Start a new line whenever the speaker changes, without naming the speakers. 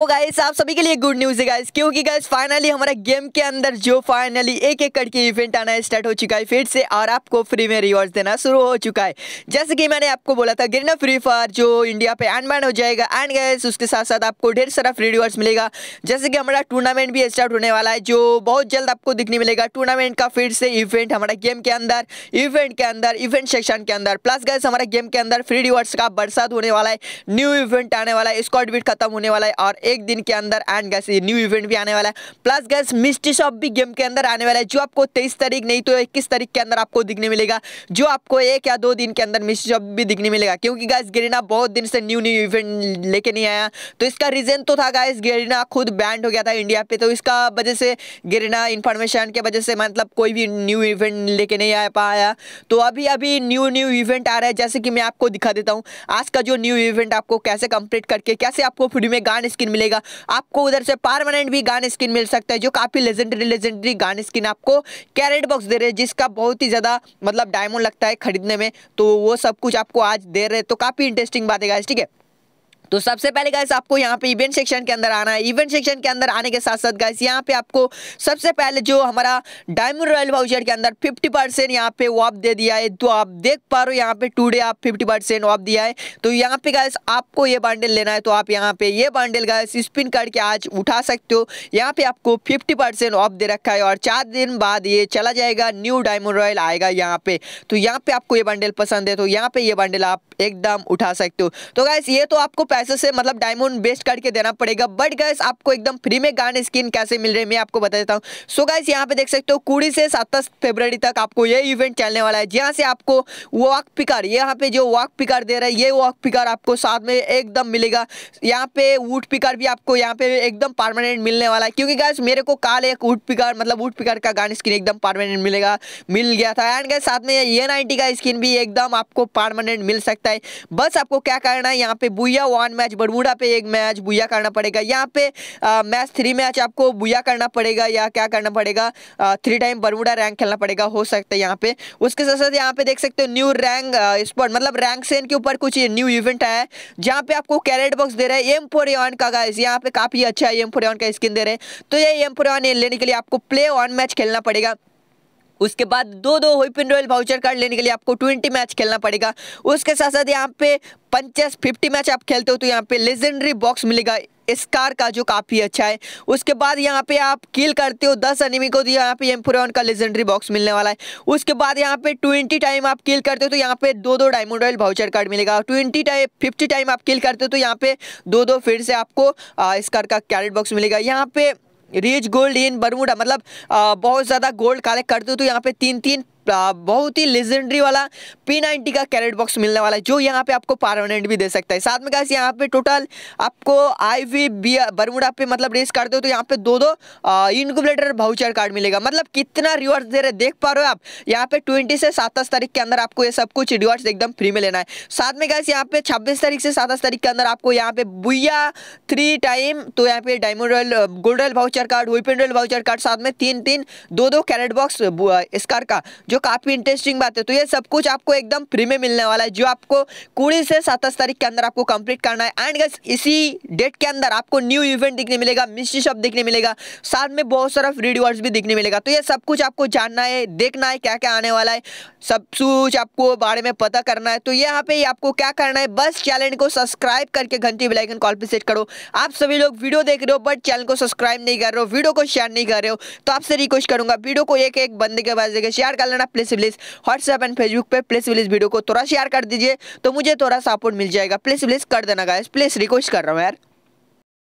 तो गाइस आप सभी के लिए गुड न्यूज़ है गाइस क्योंकि गाइस फाइनली हमारा गेम के अंदर जो फाइनली एक एक करके इवेंट आना स्टार्ट हो चुका है फिर से और आपको फ्री में रिवॉर्ड देना शुरू हो चुका है जैसे कि मैंने आपको बोला था गिरना फ्री फायर जो इंडिया पे अनबैन हो जाएगा एंड गाइस उसके साथ साथ आपको ढेर सारा फ्री रिवॉर्ड मिलेगा जैसे कि हमारा टूर्नामेंट भी स्टार्ट होने वाला है जो बहुत जल्द आपको दिखने मिलेगा टूर्नामेंट का फिर से इवेंट हमारा गेम के अंदर इवेंट के अंदर इवेंट सेक्शन के अंदर प्लस गाइस हमारा गेम के अंदर फ्री रिवॉर्ड्स का बरसात होने वाला है न्यू इवेंट आने वाला है स्कॉट बीट खत्म होने वाला है और एक दिन के अंदर एंड गैस न्यू इवेंट भी आने वाला है प्लस गैस मिस्ट्री शॉप भी गेम के अंदर आने वाला है जो आपको तेईस तारीख नहीं तो इक्कीस तारीख के अंदर आपको दिखने मिलेगा जो आपको एक या दो दिन के अंदर मिस्ट्री शॉप भी दिखने मिलेगा क्योंकि गैस गेरिना बहुत दिन से न्यू न्यू इवेंट लेके नहीं आया तो इसका रीजन तो था गैस गेरिना खुद बैंड हो गया था इंडिया पे तो इसका वजह से गेरिना इन्फॉर्मेशन के वजह से मतलब कोई भी न्यू इवेंट लेके नहीं आ पाया तो अभी अभी न्यू न्यू इवेंट आ रहा है जैसे कि मैं आपको दिखा देता हूँ आज का जो न्यू इवेंट आपको कैसे कंप्लीट करके कैसे आपको फ्री में गान स्किन मिलेगा आपको उधर से परमानेंट भी गान स्किन मिल सकता है जो काफ़ी लेजेंडरी लेजेंडरी गान स्किन आपको कैरेट बॉक्स दे रहे हैं जिसका बहुत ही ज़्यादा मतलब डायमंड लगता है खरीदने में तो वो सब कुछ आपको आज दे रहे हैं तो काफ़ी इंटरेस्टिंग बात है ठीक है तो सबसे पहले गाइस आपको यहाँ पे इवेंट सेक्शन के अंदर आना है इवेंट सेक्शन के अंदर आने के साथ साथ गाइस यहाँ पे आपको सबसे पहले जो हमारा डायमंड रॉयल वाउचर के अंदर 50 परसेंट यहाँ पे ऑफ दे दिया है तो आप देख पा रहे हो यहाँ पे टूडे आप 50 परसेंट ऑफ दिया है तो यहाँ पे गाइस आपको ये बंडल लेना है तो आप यहाँ पे ये बंडल गाइस स्पिन करके आज उठा सकते हो यहाँ पे आपको फिफ्टी परसेंट ऑफ दे रखा है और चार दिन बाद ये चला जाएगा न्यू डायमंड रॉयल आएगा यहाँ पे तो यहाँ पे आपको ये बंडल पसंद है तो यहाँ पे ये बंडल आप एकदम उठा सकते हो तो गाइस ये तो आपको पैसे से मतलब डायमंड बेस्ट करके देना पड़ेगा बट गैस आपको एकदम फ्री में गान स्किन कैसे मिल रही है मैं आपको बता देता हूँ सो गैस यहाँ पे देख सकते हो कुड़ी से सत्ताईस फेबररी तक आपको ये इवेंट चलने वाला है जहाँ से आपको वॉक पिकर यहाँ पे जो वॉक पिकर दे रहा है ये वॉक पिकर आपको साथ में एकदम मिलेगा यहाँ पे वुड पिकर भी आपको यहाँ पे एकदम परमानेंट मिलने वाला है क्योंकि गैस मेरे को काल एक वुड पिकर मतलब वुड पिकर का गान स्किन एकदम परमानेंट मिलेगा मिल गया था एंड गैस साथ में ये नाइनटी का स्किन भी एकदम आपको परमानेंट मिल सकता है बस आपको क्या करना है यहाँ पे बुया वन मैच बरमूडा पे एक मैच बुया करना पड़ेगा यहाँ पे मैच थ्री मैच आपको बुया करना पड़ेगा या क्या करना पड़ेगा थ्री टाइम बरमूडा रैंक खेलना पड़ेगा हो सकता है यहाँ पे उसके साथ साथ यहाँ पे देख सकते हो न्यू रैंक स्पॉट मतलब रैंक सेन के ऊपर कुछ न्यू इवेंट आया है जहाँ पे आपको कैरेट बॉक्स दे रहे हैं एम फोर का गाइस यहाँ पे काफ़ी अच्छा है एम फोर का स्किन दे रहे हैं तो ये एम फोर लेने के लिए आपको प्ले ऑन मैच खेलना पड़ेगा उसके बाद दो दो हुपिन रॉयल वाउचर कार्ड लेने के लिए आपको ट्वेंटी मैच खेलना पड़ेगा उसके साथ साथ यहाँ पे पंचस फिफ्टी मैच आप खेलते हो तो यहाँ पे लेजेंडरी बॉक्स मिलेगा कार का जो काफ़ी अच्छा है उसके बाद यहाँ पे आप किल करते हो दस एनिमी को तो यहाँ पे एम का लेजेंडरी बॉक्स मिलने वाला है उसके बाद यहाँ पे ट्वेंटी टाइम आप किल करते हो तो यहाँ पे दो दो डायमंड रॉयल वाउचर कार्ड मिलेगा ट्वेंटी टाइम फिफ्टी टाइम आप किल करते हो तो यहाँ पे दो दो फिर से आपको स्कार का कैरेट बॉक्स मिलेगा यहाँ पे रिच गोल्ड इन बरमूडा मतलब बहुत ज़्यादा गोल्ड कलेक्ट करते हो तो यहाँ पे तीन तीन बहुत ही लेजेंडरी वाला पी नाइन्टी का कैरेट बॉक्स मिलने वाला है जो यहाँ पे आपको परमानेंट भी दे सकता है साथ में गाइस यहाँ पे टोटल आपको आई वी बी बरमुडा पे मतलब रेस करते हो तो यहाँ पे दो दो इनकुबलेटर भाउचर कार्ड मिलेगा मतलब कितना रिवर्स दे रहे देख पा रहे हो आप यहाँ पे ट्वेंटी से सत्ताईस तारीख के अंदर आपको ये सब कुछ रिवर्स एकदम फ्री में लेना है साथ में गाइस यहाँ पे छब्बीस तारीख से सत्ताईस तारीख के अंदर आपको यहाँ पे बुया थ्री टाइम तो यहाँ पे diamond royal gold royal voucher card हुईपेन रॉयल भाउचर कार्ड साथ में तीन तीन दो दो कैरेट बॉक्स स्कार का जो जो काफ़ी इंटरेस्टिंग बात है तो ये सब कुछ आपको एकदम फ्री में मिलने वाला है जो आपको कुड़ी से सत्ताईस तारीख के अंदर आपको कंप्लीट करना है एंड इसी डेट के अंदर आपको न्यू इवेंट दिखने मिलेगा मिस्ट्री शॉप दिखने मिलेगा साथ में बहुत सारा फ्री रिवॉर्ड्स भी दिखने मिलेगा तो ये सब कुछ आपको जानना है देखना है क्या क्या आने वाला है सब कुछ आपको बारे में पता करना है तो यहाँ पे आपको क्या करना है बस चैनल को सब्सक्राइब करके घंटी बिलाईकन कॉल पर सेट करो आप सभी लोग वीडियो देख रहे हो बट चैनल को सब्सक्राइब नहीं कर रहे हो वीडियो को शेयर नहीं कर रहे हो तो आपसे रिक्वेस्ट करूंगा वीडियो को एक एक बंदे के पास देखे शेयर कर लेना please please WhatsApp and Facebook पे प्लीज प्लीज वीडियो को थोड़ा शेयर कर दीजिए तो मुझे थोड़ा सपोर्ट मिल जाएगा प्लीज प्लीज कर देना गाइस प्लीज रिक्वेस्ट कर रहा हूँ यार